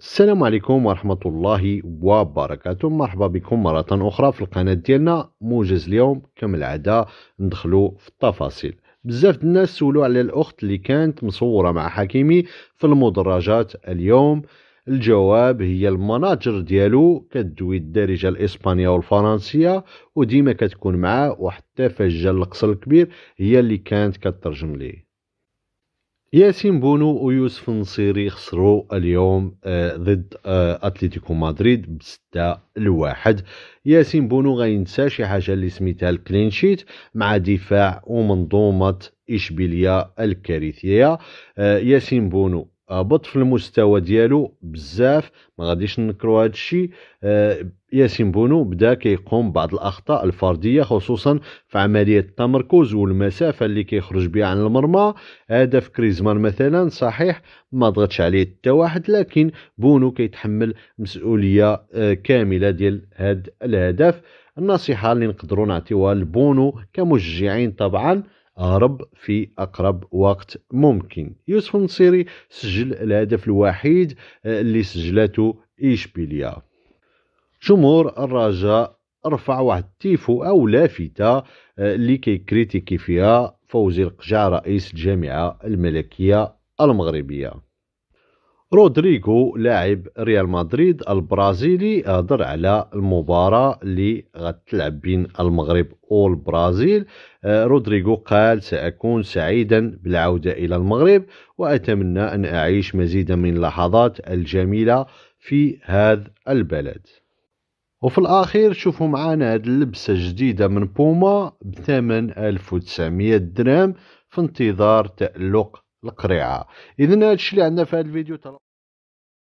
السلام عليكم ورحمة الله وبركاته مرحبا بكم مرة أخرى في القناة ديالنا موجز اليوم كما العادة ندخلو في التفاصيل بزاف الناس سولوا على الأخت اللي كانت مصورة مع حكيمي في المدرجات اليوم الجواب هي المناجر ديالو كدوي الدارجة الإسبانية والفرنسية وديما كتكون معاه وحتى فاش جا القصر الكبير هي اللي كانت كترجم ليه ياسين بونو ويوسف النصيري خسروا اليوم آه، ضد آه، اتلتيكو مدريد بستة لواحد ياسين بونو غينسى شي حاجه اللي سميتها الكلينشيت مع دفاع ومنظومه اشبيليه الكارثيه آه، ياسين بونو هبط آه، في المستوى ديالو بزاف ما غاديش ننكروا هذا الشيء آه ياسين بونو بدا كيقوم بعض الاخطاء الفرديه خصوصا في عمليه التمركز والمسافه اللي كيخرج بها عن المرمى هدف كريزمان مثلا صحيح ما ضغطش عليه حتى واحد لكن بونو كيتحمل مسؤوليه آه كامله ديال هذا الهدف النصيحه اللي نقدروا نعطيوها لبونو كمشجعين طبعا هرب في أقرب وقت ممكن يوسف النصيري سجل الهدف الوحيد آه، اللي سجلته إشبيليا جمهور الرجاء رفع واحد التيفو او لافته آه، اللي كيكريتيكي فيها فوزي القجع رئيس الجامعه الملكيه المغربيه رودريغو لاعب ريال مدريد البرازيلي هضر على المباراه اللي غتلعب بين المغرب والبرازيل آه، رودريغو قال ساكون سعيدا بالعوده الى المغرب واتمنى ان اعيش مزيدا من اللحظات الجميله في هذا البلد وفي الأخير شوفوا معانا هاد اللبسة جديدة من بوما بثمن 1900 درهم في انتظار تألق القريعه اذا الشيء اللي عندنا في هذا الفيديو